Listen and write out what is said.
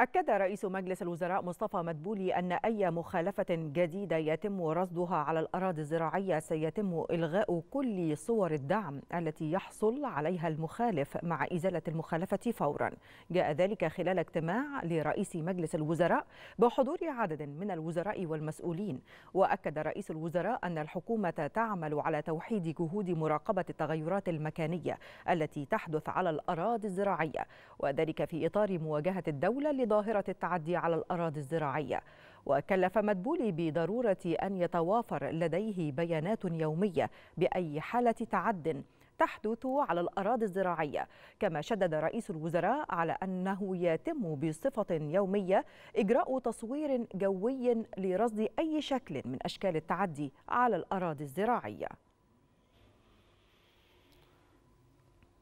أكد رئيس مجلس الوزراء مصطفى مدبولي أن أي مخالفة جديدة يتم رصدها على الأراضي الزراعية سيتم إلغاء كل صور الدعم التي يحصل عليها المخالف مع إزالة المخالفة فورا جاء ذلك خلال اجتماع لرئيس مجلس الوزراء بحضور عدد من الوزراء والمسؤولين وأكد رئيس الوزراء أن الحكومة تعمل على توحيد جهود مراقبة التغيرات المكانية التي تحدث على الأراضي الزراعية وذلك في إطار مواجهة الدولة ظاهرة التعدي على الأراضي الزراعية وكلف مدبولي بضرورة أن يتوافر لديه بيانات يومية بأي حالة تعد تحدث على الأراضي الزراعية كما شدد رئيس الوزراء على أنه يتم بصفة يومية إجراء تصوير جوي لرصد أي شكل من أشكال التعدي على الأراضي الزراعية